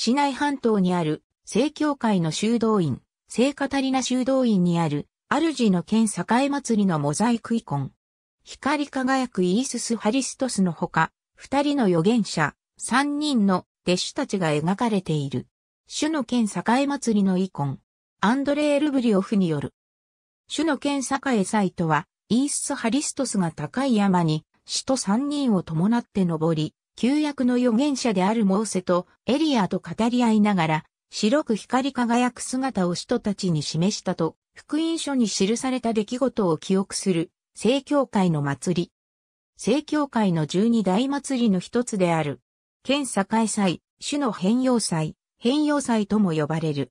市内半島にある、聖教会の修道院、聖カタリナ修道院にある、主の県栄祭りのモザイク遺ン。光り輝くイースス・ハリストスのほか、二人の預言者、三人の弟子たちが描かれている。主の県栄祭りの遺ン。アンドレー・ルブリオフによる。主の県栄祭とは、イースス・ハリストスが高い山に、死と三人を伴って登り、旧約の預言者であるモーセとエリアと語り合いながら、白く光り輝く姿を使徒たちに示したと、福音書に記された出来事を記憶する、聖教会の祭り。聖教会の十二大祭りの一つである、県境祭、主の変容祭、変容祭とも呼ばれる。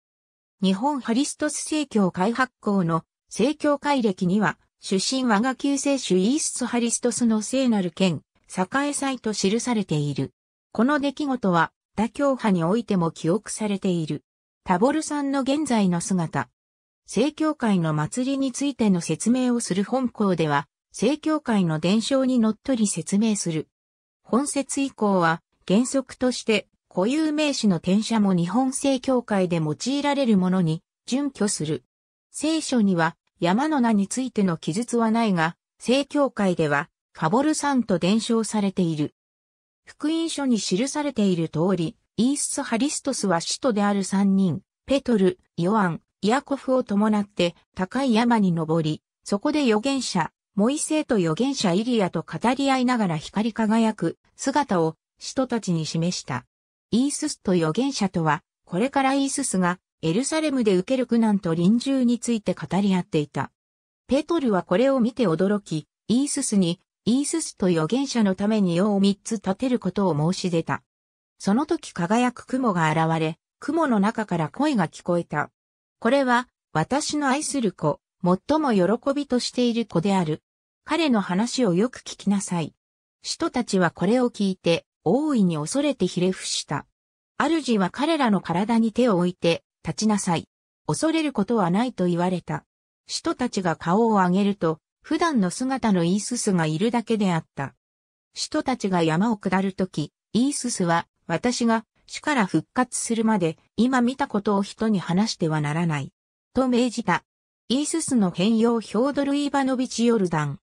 日本ハリストス聖教会発行の聖教会歴には、出身我が救世主イースハリストスの聖なる剣、栄え祭と記されている。この出来事は、他教派においても記憶されている。タボルさんの現在の姿。正教会の祭りについての説明をする本校では、正教会の伝承にのっとり説明する。本説以降は、原則として、固有名詞の転写も日本正教会で用いられるものに、準拠する。聖書には、山の名についての記述はないが、正教会では、ファボル山と伝承されている。福音書に記されている通り、イース・ハリストスは使徒である三人、ペトル、ヨアン、イヤコフを伴って高い山に登り、そこで預言者、モイセイと預言者イリアと語り合いながら光り輝く姿を使徒たちに示した。イーススと預言者とは、これからイーススがエルサレムで受ける苦難と臨終について語り合っていた。ペトルはこれを見て驚き、イーススにイーススと預言者のために世を三つ立てることを申し出た。その時輝く雲が現れ、雲の中から声が聞こえた。これは、私の愛する子、最も喜びとしている子である。彼の話をよく聞きなさい。使徒たちはこれを聞いて、大いに恐れてひれ伏した。主は彼らの体に手を置いて、立ちなさい。恐れることはないと言われた。使徒たちが顔を上げると、普段の姿のイーススがいるだけであった。使徒たちが山を下るとき、イーススは、私が主から復活するまで、今見たことを人に話してはならない。と命じた。イーススの変容ヒョードル・イーバノビチ・ヨルダン。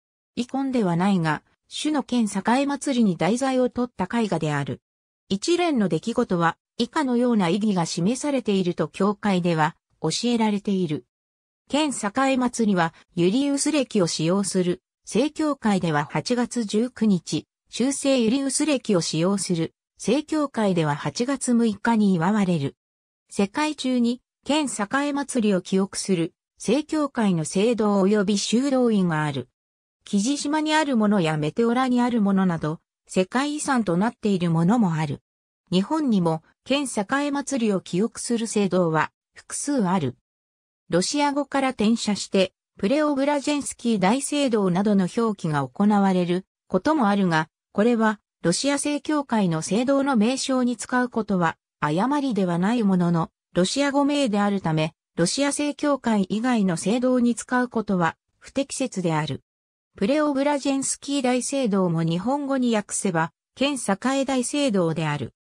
コンではないが、主の県栄祭りに題材を取った絵画である。一連の出来事は、以下のような意義が示されていると教会では教えられている。県栄祭りはユリウス歴を使用する。正教会では8月19日、修正ユリウス歴を使用する。正教会では8月6日に祝われる。世界中に県栄祭りを記憶する正教会の聖堂及び修道院がある。木地島にあるものやメテオラにあるものなど、世界遺産となっているものもある。日本にも県栄祭りを記憶する聖堂は複数ある。ロシア語から転写して、プレオブラジェンスキー大聖堂などの表記が行われることもあるが、これはロシア正教会の聖堂の名称に使うことは誤りではないものの、ロシア語名であるため、ロシア正教会以外の聖堂に使うことは不適切である。プレオブラジェンスキー大聖堂も日本語に訳せば、県栄大聖堂である。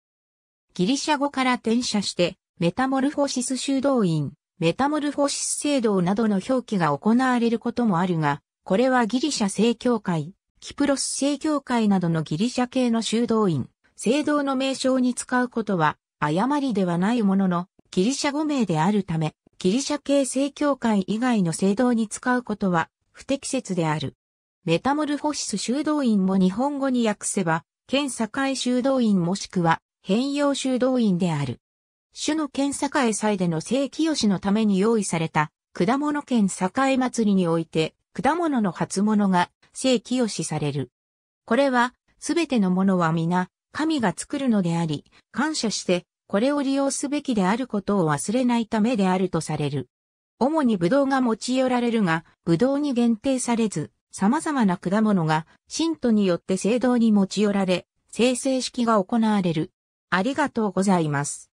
ギリシャ語から転写して、メタモルフォシス修道院、メタモルフォシス聖堂などの表記が行われることもあるが、これはギリシャ正教会、キプロス正教会などのギリシャ系の修道院、聖堂の名称に使うことは誤りではないものの、ギリシャ語名であるため、ギリシャ系正教会以外の聖堂に使うことは不適切である。メタモルフォシス修道院も日本語に訳せば、県境修道院もしくは変容修道院である。種の県境祭での聖清のために用意された、果物県栄祭りにおいて、果物の初物が聖清される。これは、すべてのものは皆、神が作るのであり、感謝して、これを利用すべきであることを忘れないためであるとされる。主にブドウがち寄られるが、ブドウに限定されず、様々な果物が、信徒によって聖堂に持ち寄られ、生成式が行われる。ありがとうございます。